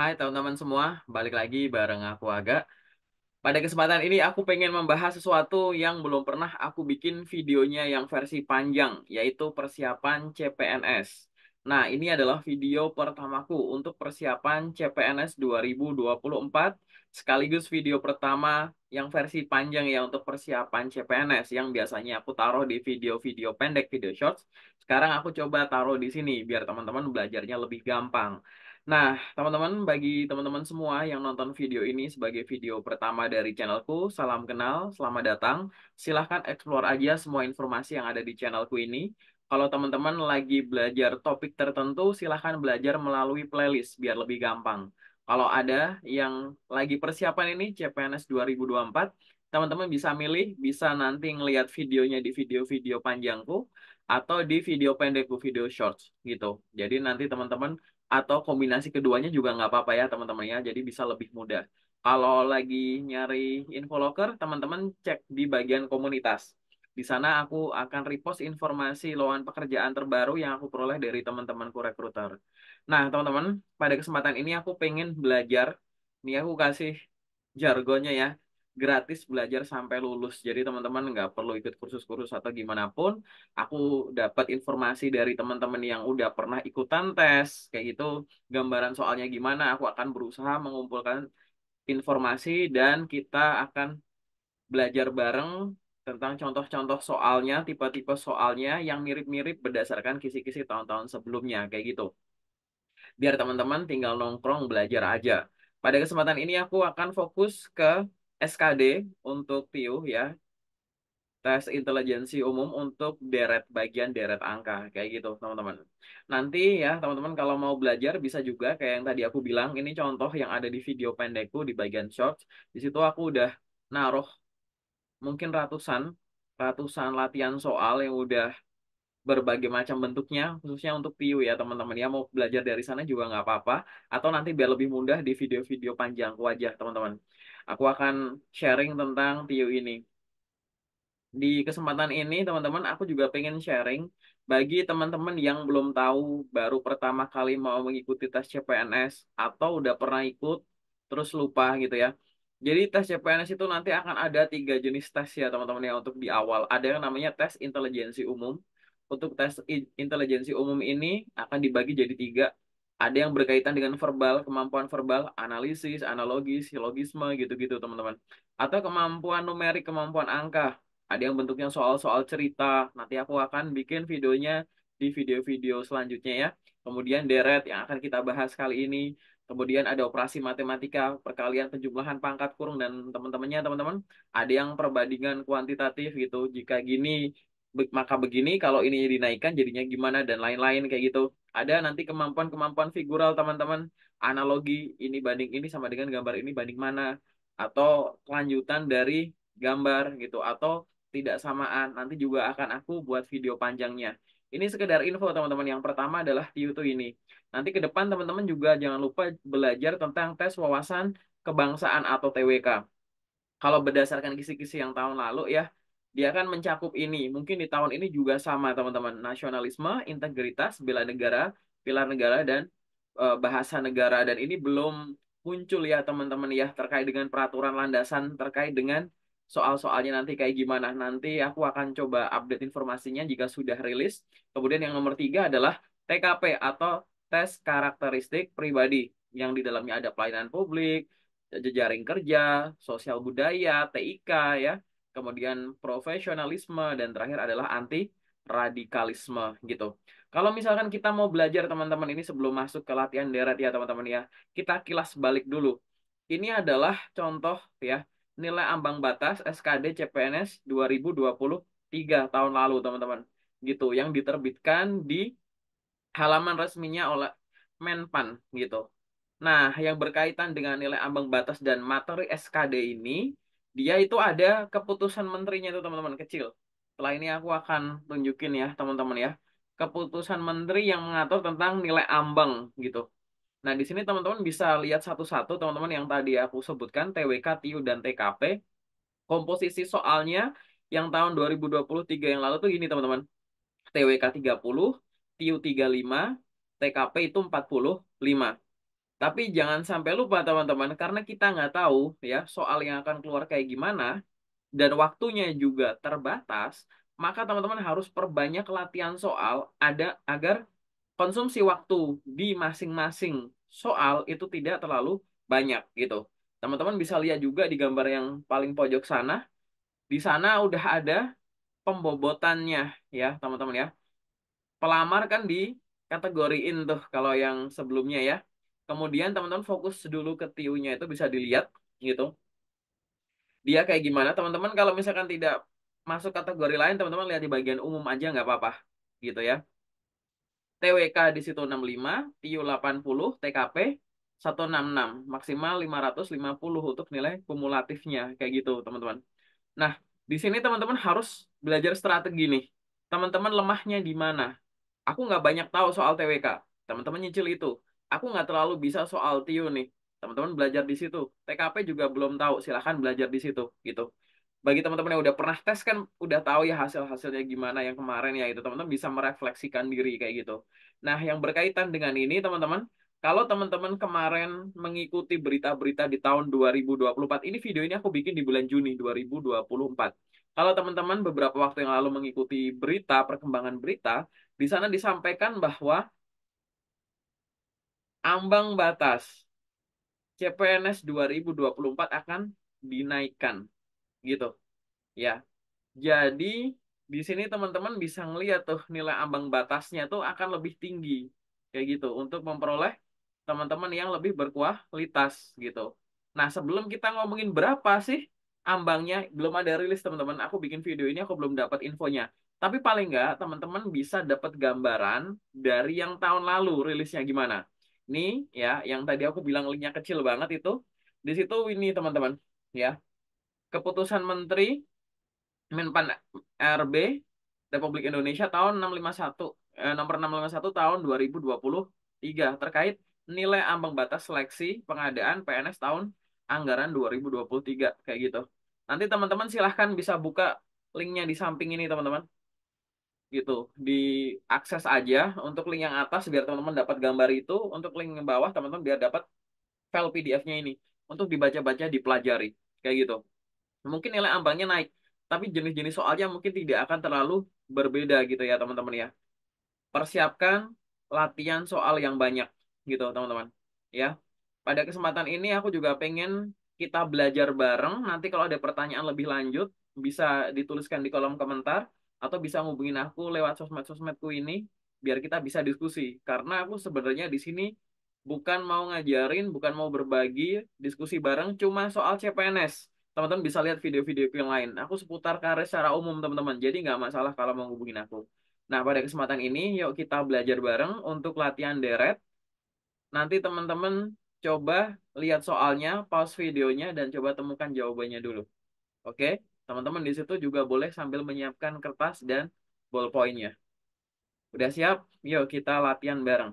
Hai teman-teman semua, balik lagi bareng aku Aga. Pada kesempatan ini aku pengen membahas sesuatu yang belum pernah aku bikin videonya yang versi panjang, yaitu persiapan CPNS. Nah, ini adalah video pertamaku untuk persiapan CPNS 2024, sekaligus video pertama yang versi panjang ya untuk persiapan CPNS, yang biasanya aku taruh di video-video pendek, video shorts. Sekarang aku coba taruh di sini, biar teman-teman belajarnya lebih gampang. Nah, teman-teman, bagi teman-teman semua yang nonton video ini sebagai video pertama dari channelku, salam kenal, selamat datang. Silahkan explore aja semua informasi yang ada di channelku ini. Kalau teman-teman lagi belajar topik tertentu, silahkan belajar melalui playlist biar lebih gampang. Kalau ada yang lagi persiapan ini, CPNS 2024, teman-teman bisa milih, bisa nanti ngeliat videonya di video-video panjangku, atau di video pendekku, video shorts, gitu. Jadi nanti teman-teman atau kombinasi keduanya juga nggak apa-apa ya teman-teman ya jadi bisa lebih mudah kalau lagi nyari info locker teman-teman cek di bagian komunitas di sana aku akan repost informasi lowongan pekerjaan terbaru yang aku peroleh dari teman-temanku rekruter. Nah, teman-teman, pada kesempatan ini aku pengen belajar. Nih aku kasih jargonnya ya gratis belajar sampai lulus. Jadi teman-teman nggak perlu ikut kursus-kursus atau gimana pun. Aku dapat informasi dari teman-teman yang udah pernah ikutan tes, kayak gitu. Gambaran soalnya gimana, aku akan berusaha mengumpulkan informasi dan kita akan belajar bareng tentang contoh-contoh soalnya, tipe-tipe soalnya yang mirip-mirip berdasarkan kisi-kisi tahun-tahun sebelumnya, kayak gitu. Biar teman-teman tinggal nongkrong belajar aja. Pada kesempatan ini aku akan fokus ke SKD untuk PIU ya. Tes intelijensi umum untuk deret bagian deret angka kayak gitu, teman-teman. Nanti ya, teman-teman kalau mau belajar bisa juga kayak yang tadi aku bilang, ini contoh yang ada di video pendekku di bagian shorts. Di situ aku udah naruh mungkin ratusan ratusan latihan soal yang udah berbagai macam bentuknya khususnya untuk PIU ya teman-teman ya mau belajar dari sana juga nggak apa-apa atau nanti biar lebih mudah di video-video panjangku aja teman-teman aku akan sharing tentang TU ini. Di kesempatan ini, teman-teman, aku juga pengen sharing bagi teman-teman yang belum tahu baru pertama kali mau mengikuti tes CPNS atau udah pernah ikut terus lupa gitu ya. Jadi tes CPNS itu nanti akan ada tiga jenis tes ya teman-teman ya untuk di awal. Ada yang namanya tes intelijensi umum. Untuk tes intelijensi umum ini akan dibagi jadi tiga ada yang berkaitan dengan verbal, kemampuan verbal, analisis, analogis, silogisme, gitu-gitu teman-teman. Atau kemampuan numerik, kemampuan angka. Ada yang bentuknya soal-soal cerita. Nanti aku akan bikin videonya di video-video selanjutnya ya. Kemudian deret yang akan kita bahas kali ini. Kemudian ada operasi matematika, perkalian penjumlahan pangkat kurung dan teman-temannya teman-teman. Ada yang perbandingan kuantitatif gitu. Jika gini, maka begini kalau ini dinaikkan jadinya gimana dan lain-lain kayak gitu ada nanti kemampuan-kemampuan figural teman-teman analogi ini banding ini sama dengan gambar ini banding mana atau kelanjutan dari gambar gitu atau tidak samaan nanti juga akan aku buat video panjangnya ini sekedar info teman-teman yang pertama adalah YouTube ini nanti ke depan teman-teman juga jangan lupa belajar tentang tes wawasan kebangsaan atau TWK kalau berdasarkan kisi-kisi yang tahun lalu ya dia akan mencakup ini. Mungkin di tahun ini juga sama teman-teman. Nasionalisme, integritas, bela negara, pilar negara dan e, bahasa negara dan ini belum muncul ya teman-teman ya terkait dengan peraturan landasan terkait dengan soal-soalnya nanti kayak gimana. Nanti aku akan coba update informasinya jika sudah rilis. Kemudian yang nomor tiga adalah TKP atau tes karakteristik pribadi yang di dalamnya ada pelayanan publik, jejaring kerja, sosial budaya, TIK ya, kemudian profesionalisme, dan terakhir adalah anti radikalisme gitu. Kalau misalkan kita mau belajar teman-teman ini sebelum masuk ke latihan deret ya teman-teman ya, kita kilas balik dulu. Ini adalah contoh ya nilai ambang batas SKD CPNS 2023 tahun lalu teman-teman gitu yang diterbitkan di halaman resminya oleh Menpan gitu. Nah, yang berkaitan dengan nilai ambang batas dan materi SKD ini dia itu ada keputusan menterinya itu teman-teman kecil. Setelah ini aku akan tunjukin ya teman-teman ya keputusan menteri yang mengatur tentang nilai ambang gitu. Nah di sini teman-teman bisa lihat satu-satu teman-teman yang tadi aku sebutkan TWK, TIU dan TKP. Komposisi soalnya yang tahun 2023 yang lalu tuh gini teman-teman. TWK 30, TIU 35, TKP itu 45. Tapi jangan sampai lupa teman-teman, karena kita nggak tahu ya soal yang akan keluar kayak gimana, dan waktunya juga terbatas, maka teman-teman harus perbanyak latihan soal ada agar konsumsi waktu di masing-masing soal itu tidak terlalu banyak gitu. Teman-teman bisa lihat juga di gambar yang paling pojok sana, di sana udah ada pembobotannya ya teman-teman ya. Pelamar kan di kategoriin tuh kalau yang sebelumnya ya Kemudian teman-teman fokus dulu ke tiunya itu bisa dilihat gitu. Dia kayak gimana teman-teman kalau misalkan tidak masuk kategori lain teman-teman lihat di bagian umum aja nggak apa-apa gitu ya. TWK di situ 65, TIU 80, TKP 166, maksimal 550 untuk nilai kumulatifnya kayak gitu, teman-teman. Nah, di sini teman-teman harus belajar strategi nih. Teman-teman lemahnya di mana? Aku nggak banyak tahu soal TWK. Teman-teman nyicil itu aku nggak terlalu bisa soal TIO nih. Teman-teman belajar di situ. TKP juga belum tahu, silahkan belajar di situ gitu. Bagi teman-teman yang udah pernah tes kan udah tahu ya hasil-hasilnya gimana yang kemarin ya itu teman-teman bisa merefleksikan diri kayak gitu. Nah, yang berkaitan dengan ini teman-teman, kalau teman-teman kemarin mengikuti berita-berita di tahun 2024, ini video ini aku bikin di bulan Juni 2024. Kalau teman-teman beberapa waktu yang lalu mengikuti berita, perkembangan berita, di sana disampaikan bahwa ambang batas CPNS 2024 akan dinaikkan gitu ya jadi di sini teman-teman bisa ngeliat tuh nilai ambang batasnya tuh akan lebih tinggi kayak gitu untuk memperoleh teman-teman yang lebih berkualitas gitu nah sebelum kita ngomongin berapa sih ambangnya belum ada rilis teman-teman aku bikin video ini aku belum dapat infonya tapi paling nggak teman-teman bisa dapat gambaran dari yang tahun lalu rilisnya gimana nih ya yang tadi aku bilang linknya kecil banget itu di situ ini teman-teman ya keputusan menteri Menpan RB Republik Indonesia tahun 651 eh, nomor 651 tahun 2023 terkait nilai ambang batas seleksi pengadaan PNS tahun anggaran 2023 kayak gitu. Nanti teman-teman silahkan bisa buka linknya di samping ini teman-teman gitu diakses aja untuk link yang atas biar teman-teman dapat gambar itu untuk link yang bawah teman-teman biar dapat file PDF-nya ini untuk dibaca-baca dipelajari kayak gitu mungkin nilai ambangnya naik tapi jenis-jenis soalnya mungkin tidak akan terlalu berbeda gitu ya teman-teman ya persiapkan latihan soal yang banyak gitu teman-teman ya pada kesempatan ini aku juga pengen kita belajar bareng nanti kalau ada pertanyaan lebih lanjut bisa dituliskan di kolom komentar atau bisa hubungin aku lewat sosmed-sosmedku ini biar kita bisa diskusi karena aku sebenarnya di sini bukan mau ngajarin bukan mau berbagi diskusi bareng cuma soal CPNS teman-teman bisa lihat video-video yang lain aku seputar karir secara umum teman-teman jadi nggak masalah kalau mau hubungin aku nah pada kesempatan ini yuk kita belajar bareng untuk latihan deret nanti teman-teman coba lihat soalnya pause videonya dan coba temukan jawabannya dulu oke okay? Teman-teman di situ juga boleh sambil menyiapkan kertas dan ballpointnya. Udah siap? Yuk kita latihan bareng.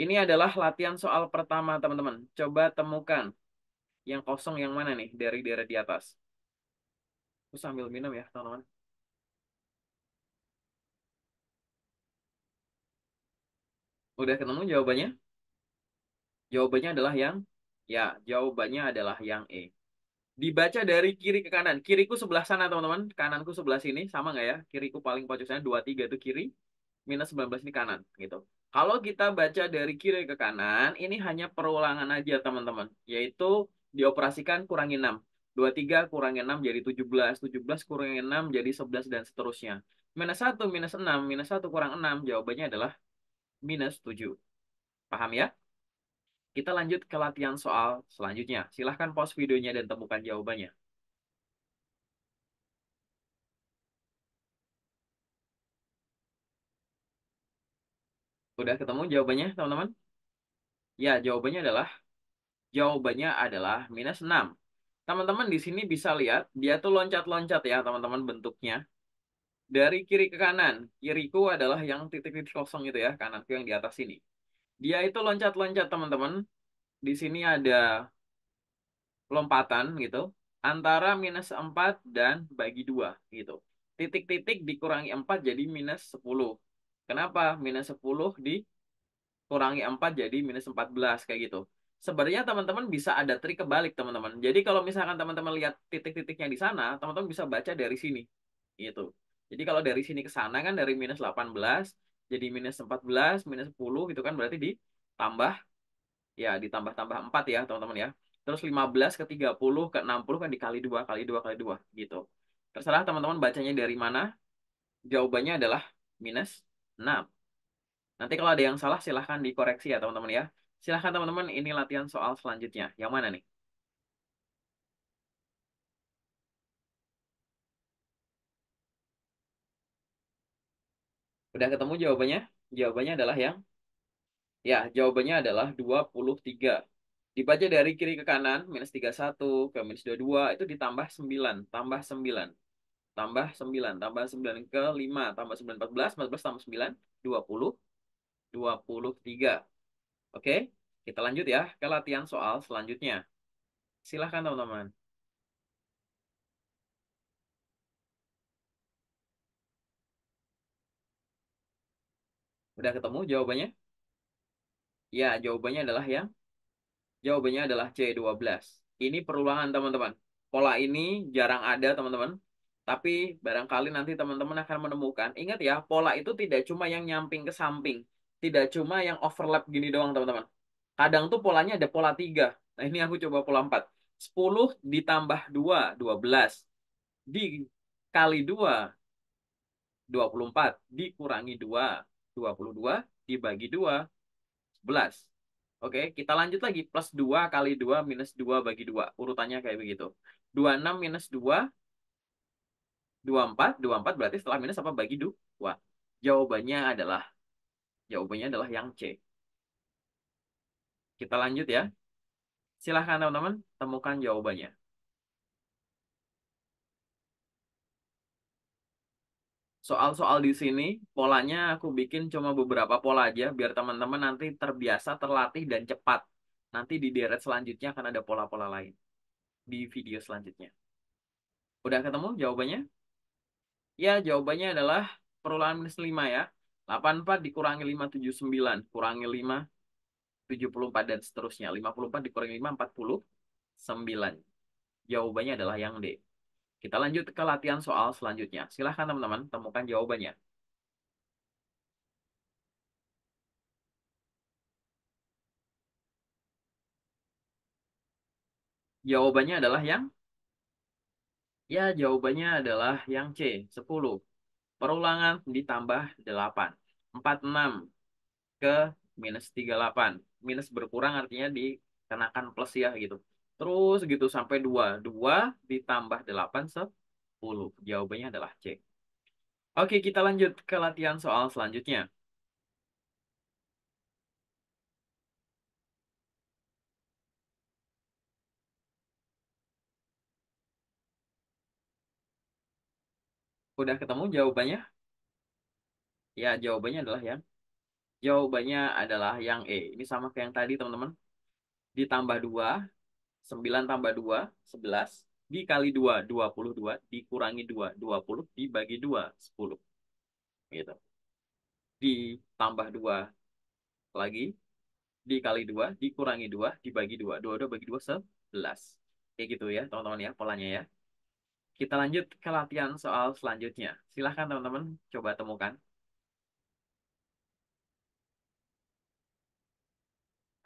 Ini adalah latihan soal pertama, teman-teman. Coba temukan yang kosong yang mana nih dari daerah di atas. Aku sambil minum ya, teman-teman. Udah ketemu jawabannya? Jawabannya adalah yang ya, jawabannya adalah yang E dibaca dari kiri ke kanan. Kiriku sebelah sana, teman-teman. Kananku sebelah sini. Sama nggak ya? Kiriku paling pojok sana, 2, 3 itu kiri. Minus 19 ini kanan, gitu. Kalau kita baca dari kiri ke kanan, ini hanya perulangan aja, teman-teman. Yaitu dioperasikan kurangi 6. 2, 3 kurangi 6 jadi 17. 17 kurangi 6 jadi 11, dan seterusnya. Minus 1, minus 6, minus 1 kurang 6. Jawabannya adalah minus 7. Paham ya? Kita lanjut ke latihan soal selanjutnya. Silahkan pause videonya dan temukan jawabannya. Udah ketemu jawabannya, teman-teman? Ya, jawabannya adalah jawabannya adalah minus 6. Teman-teman di sini bisa lihat, dia tuh loncat-loncat ya, teman-teman, bentuknya. Dari kiri ke kanan, kiriku adalah yang titik-titik kosong itu ya, kananku yang di atas sini. Dia itu loncat-loncat teman-teman. Di sini ada lompatan gitu. Antara minus 4 dan bagi dua gitu. Titik-titik dikurangi 4 jadi minus 10. Kenapa? Minus 10 dikurangi 4 jadi minus 14 kayak gitu sebenarnya teman-teman bisa ada trik kebalik teman-teman. Jadi kalau misalkan teman-teman lihat titik-titiknya di sana, teman-teman bisa baca dari sini. Gitu. Jadi kalau dari sini ke sana kan dari minus 18, jadi minus 14, minus 10 gitu kan berarti ditambah, ya ditambah-tambah 4 ya teman-teman ya. Terus 15 ke 30 ke 60 kan dikali dua kali dua kali dua gitu. Terserah teman-teman bacanya dari mana. Jawabannya adalah minus 6. Nanti kalau ada yang salah silahkan dikoreksi ya teman-teman ya. Silahkan teman-teman ini latihan soal selanjutnya. Yang mana nih? Udah ketemu jawabannya? Jawabannya adalah yang? Ya, jawabannya adalah 23. Dibaca dari kiri ke kanan, minus 31 ke minus 22, itu ditambah 9. Tambah 9. Tambah 9. Tambah 9 ke 5. Tambah 9, 14. 14 tambah 9, 20. 23. Oke, kita lanjut ya ke latihan soal selanjutnya. Silahkan teman-teman. Udah ketemu jawabannya? Ya, jawabannya adalah yang jawabannya adalah C12. Ini perulangan, teman-teman. Pola ini jarang ada, teman-teman. Tapi barangkali nanti teman-teman akan menemukan. Ingat ya, pola itu tidak cuma yang nyamping ke samping. Tidak cuma yang overlap gini doang, teman-teman. Kadang tuh polanya ada pola 3. Nah, ini aku coba pola 4. 10 ditambah 2, 12. Dikali 2, 24. Dikurangi 2, 22 dibagi 2, 11. Oke, kita lanjut lagi. Plus 2 kali 2 minus 2 bagi 2. Urutannya kayak begitu. 26 minus 2, 24. 24 berarti setelah minus apa? Bagi 2. Jawabannya adalah, jawabannya adalah yang C. Kita lanjut ya. Silahkan teman-teman, temukan jawabannya. soal-soal di sini polanya aku bikin cuma beberapa pola aja biar teman-teman nanti terbiasa, terlatih dan cepat. Nanti di deret selanjutnya akan ada pola-pola lain di video selanjutnya. Udah ketemu jawabannya? Ya, jawabannya adalah perulangan minus 5 ya. 84 dikurangi 579, kurangi 5, 74 dan seterusnya. 54 dikurangi 5, 49. Jawabannya adalah yang D. Kita lanjut ke latihan soal selanjutnya. Silahkan teman-teman temukan jawabannya. Jawabannya adalah yang? Ya, jawabannya adalah yang C, 10. Perulangan ditambah 8. 46 ke minus 38. Minus berkurang artinya dikenakan plus ya gitu. Terus gitu sampai 2. 2 ditambah 8 10. Jawabannya adalah C. Oke, kita lanjut ke latihan soal selanjutnya. Udah ketemu jawabannya? Ya, jawabannya adalah yang jawabannya adalah yang E. Ini sama kayak yang tadi, teman-teman. Ditambah 2 9 tambah 2, 11. Dikali 2, 22. Dikurangi 2, 20. Dibagi 2, 10. Gitu. Ditambah 2 lagi. Dikali 2, dikurangi 2, dibagi 2. 2, 2 bagi 2, 11. Kayak gitu ya, teman-teman ya, polanya ya. Kita lanjut ke latihan soal selanjutnya. Silahkan teman-teman coba temukan.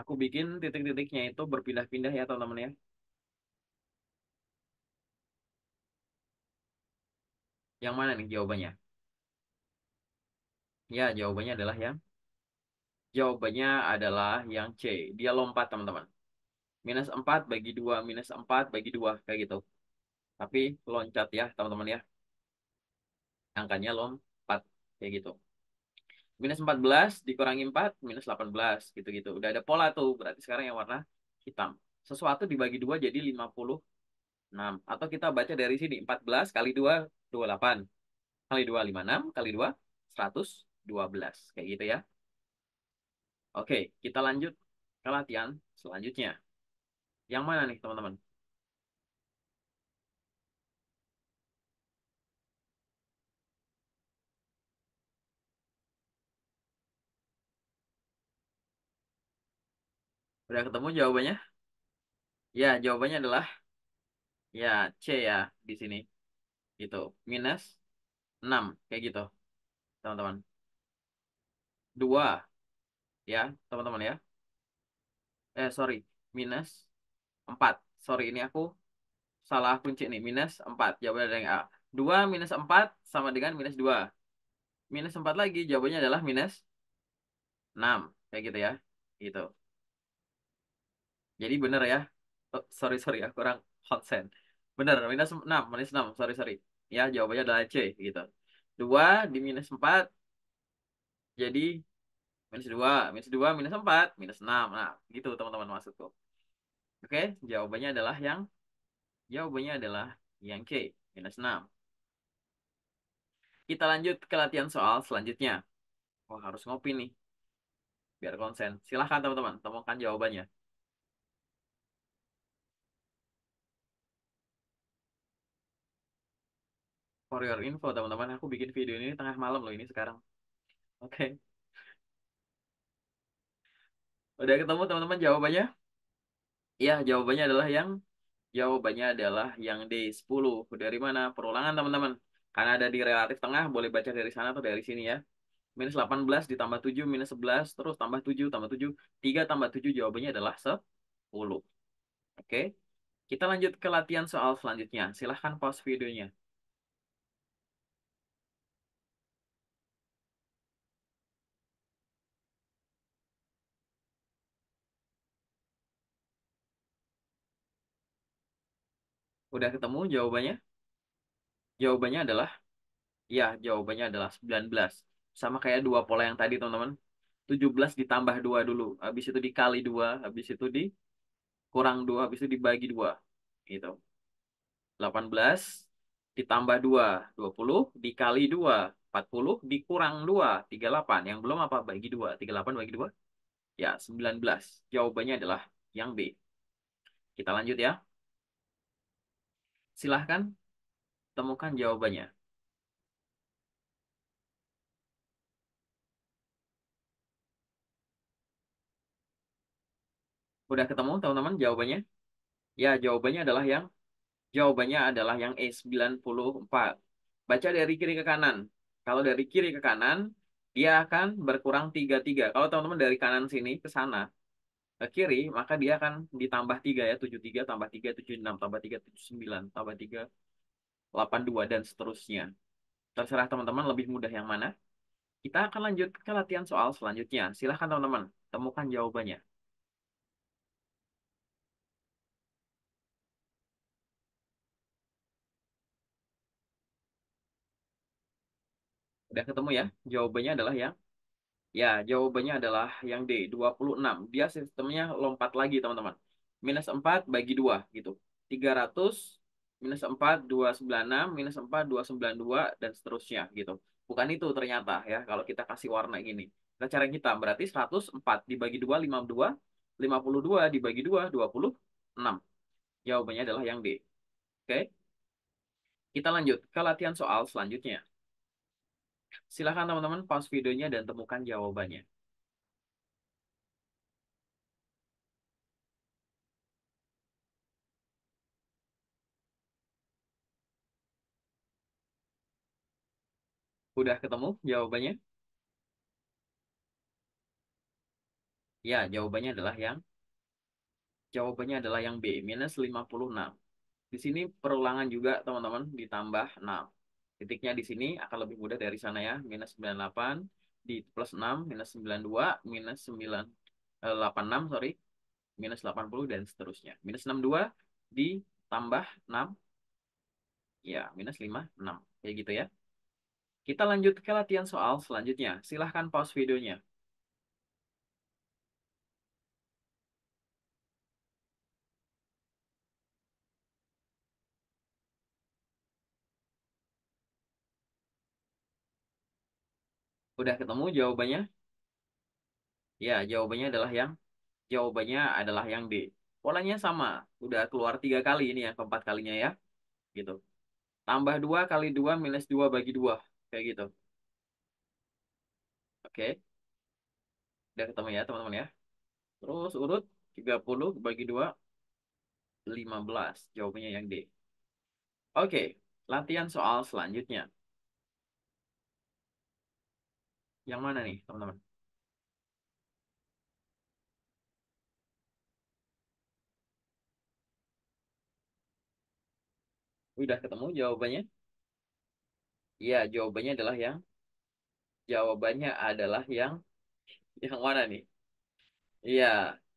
Aku bikin titik-titiknya itu berpindah-pindah ya teman-teman ya. Yang mana nih jawabannya? Ya, jawabannya adalah yang Jawabannya adalah yang C. Dia lompat, teman-teman. Minus 4 bagi 2, minus 4 bagi 2, kayak gitu. Tapi loncat ya, teman-teman ya. Angkanya lompat, kayak gitu minus 14 dikurangi 4 minus 18 gitu-gitu udah ada pola tuh berarti sekarang yang warna hitam sesuatu dibagi dua jadi 56 atau kita baca dari sini 14 kali 2 28 kali 2 56 kali 2 112 kayak gitu ya Oke kita lanjut ke latihan selanjutnya yang mana nih teman-teman Udah ketemu jawabannya? Ya, jawabannya adalah ya C ya di sini. Gitu. Minus 6 kayak gitu. Teman-teman. 2 ya, teman-teman ya. Eh, sorry. Minus 4. Sorry, ini aku salah kunci nih. Minus 4. Jawabannya ada yang A. 2 minus 4 sama dengan minus 2. Minus 4 lagi, jawabannya adalah minus 6. Kayak gitu ya. Gitu. Jadi bener ya. Oh, sorry, sorry, ya kurang konsen. Bener, minus 6, minus 6, sorry, sorry. Ya, jawabannya adalah C, gitu. 2 di minus 4, jadi minus 2, minus 2, minus 4, minus 6. Nah, gitu teman-teman maksudku. Oke, jawabannya adalah yang, jawabannya adalah yang C, minus 6. Kita lanjut ke latihan soal selanjutnya. Wah, harus ngopi nih. Biar konsen. Silahkan teman-teman, temukan jawabannya. for your info teman-teman aku bikin video ini tengah malam loh ini sekarang oke okay. udah ketemu teman-teman jawabannya ya jawabannya adalah yang jawabannya adalah yang D 10 dari mana perulangan teman-teman karena ada di relatif tengah boleh baca dari sana atau dari sini ya minus 18 ditambah 7 minus 11 terus tambah 7 tambah 7 3 tambah 7 jawabannya adalah 10 oke okay. Kita lanjut ke latihan soal selanjutnya. Silahkan pause videonya. Udah ketemu jawabannya? Jawabannya adalah ya, jawabannya adalah 19. Sama kayak dua pola yang tadi, teman-teman. 17 ditambah 2 dulu, habis itu dikali 2, habis itu di kurang 2, habis itu dibagi 2. Gitu. 18 ditambah 2, 20 dikali 2, 40 dikurang 2, 38. Yang belum apa? Bagi 2. 38 bagi 2? Ya, 19. Jawabannya adalah yang B. Kita lanjut ya. Silahkan temukan jawabannya. Udah ketemu teman-teman jawabannya? Ya, jawabannya adalah yang jawabannya adalah yang E 94. Baca dari kiri ke kanan. Kalau dari kiri ke kanan, dia akan berkurang 33. Kalau teman-teman dari kanan sini ke sana, ke kiri, maka dia akan ditambah 3 ya, 73 tambah 3, 76 tambah 3, 79 tambah 3, 82 dan seterusnya. Terserah teman-teman lebih mudah yang mana. Kita akan lanjut ke latihan soal selanjutnya. Silahkan teman-teman, temukan jawabannya. Sudah ketemu ya, jawabannya adalah yang Ya, jawabannya adalah yang D, 26. Dia sistemnya lompat lagi, teman-teman. Minus 4 bagi 2, gitu. 300 minus 4, 296, minus 4, 292, dan seterusnya, gitu. Bukan itu ternyata, ya, kalau kita kasih warna gini. Kita cara hitam, berarti 104 dibagi 2, 52. 52 dibagi 2, 26. Jawabannya adalah yang D. Oke? Kita lanjut ke latihan soal selanjutnya. Silahkan teman-teman pause videonya dan temukan jawabannya. Udah ketemu jawabannya? Ya, jawabannya adalah yang jawabannya adalah yang B, minus 56. Di sini perulangan juga teman-teman ditambah 6. Titiknya di sini akan lebih mudah dari sana ya. Minus 98 di plus 6, minus 92, minus 9, eh, 86, sorry. Minus 80 dan seterusnya. Minus 62 ditambah 6. Ya, minus 5, 6. Kayak gitu ya. Kita lanjut ke latihan soal selanjutnya. Silahkan pause videonya. Udah ketemu jawabannya? Ya, jawabannya adalah yang jawabannya adalah yang D. Polanya sama, udah keluar tiga kali ini yang keempat kalinya ya. Gitu. Tambah dua kali dua minus dua bagi dua kayak gitu. Oke. Udah ketemu ya, teman-teman ya. Terus urut 30 bagi 2 15. Jawabannya yang D. Oke, latihan soal selanjutnya. Yang mana nih, teman-teman? Udah ketemu jawabannya? Iya, jawabannya adalah yang jawabannya adalah yang yang mana nih? Iya,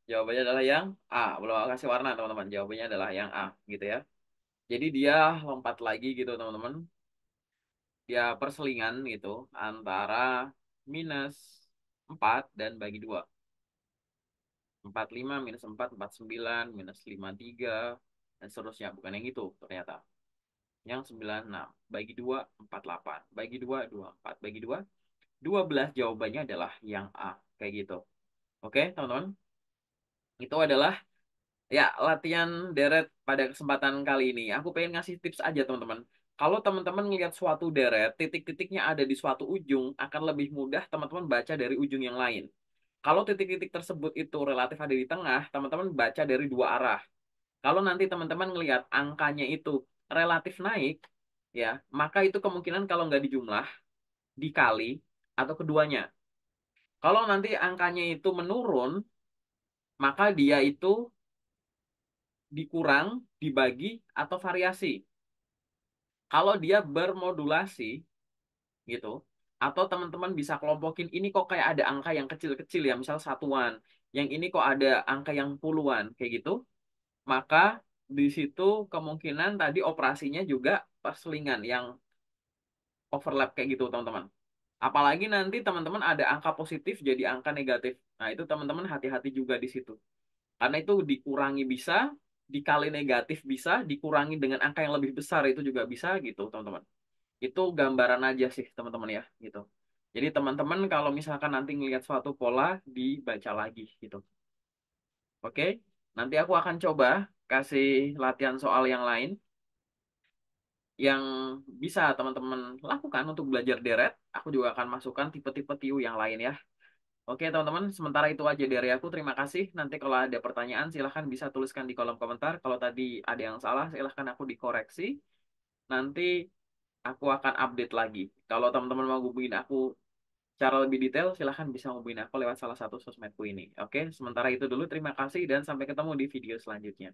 jawabannya adalah yang A. Belum kasih warna, teman-teman. Jawabannya adalah yang A, gitu ya. Jadi dia lompat lagi gitu, teman-teman. Dia perselingan gitu antara minus 4 dan bagi 2. 45 minus 4, 49, minus 53, dan seterusnya. Bukan yang itu ternyata. Yang 96. Bagi 2, 48. Bagi 2, 24. Bagi 2, 12 jawabannya adalah yang A. Kayak gitu. Oke, teman-teman. Itu adalah ya latihan deret pada kesempatan kali ini. Aku pengen ngasih tips aja, teman-teman kalau teman-teman ngelihat suatu deret, titik-titiknya ada di suatu ujung, akan lebih mudah teman-teman baca dari ujung yang lain. Kalau titik-titik tersebut itu relatif ada di tengah, teman-teman baca dari dua arah. Kalau nanti teman-teman ngelihat angkanya itu relatif naik, ya, maka itu kemungkinan kalau nggak dijumlah, dikali, atau keduanya. Kalau nanti angkanya itu menurun, maka dia itu dikurang, dibagi, atau variasi kalau dia bermodulasi gitu, atau teman-teman bisa kelompokin ini kok kayak ada angka yang kecil-kecil ya, misal satuan, yang ini kok ada angka yang puluhan kayak gitu, maka di situ kemungkinan tadi operasinya juga perselingan yang overlap kayak gitu teman-teman. Apalagi nanti teman-teman ada angka positif jadi angka negatif. Nah, itu teman-teman hati-hati juga di situ. Karena itu dikurangi bisa, dikali negatif bisa, dikurangi dengan angka yang lebih besar itu juga bisa gitu, teman-teman. Itu gambaran aja sih, teman-teman ya, gitu. Jadi teman-teman kalau misalkan nanti ngelihat suatu pola dibaca lagi gitu. Oke, nanti aku akan coba kasih latihan soal yang lain yang bisa teman-teman lakukan untuk belajar deret. Aku juga akan masukkan tipe-tipe TIU yang lain ya. Oke teman-teman, sementara itu aja dari aku. Terima kasih. Nanti kalau ada pertanyaan silahkan bisa tuliskan di kolom komentar. Kalau tadi ada yang salah silahkan aku dikoreksi. Nanti aku akan update lagi. Kalau teman-teman mau hubungin aku cara lebih detail, silahkan bisa hubungin aku lewat salah satu sosmedku ini. Oke, sementara itu dulu. Terima kasih dan sampai ketemu di video selanjutnya.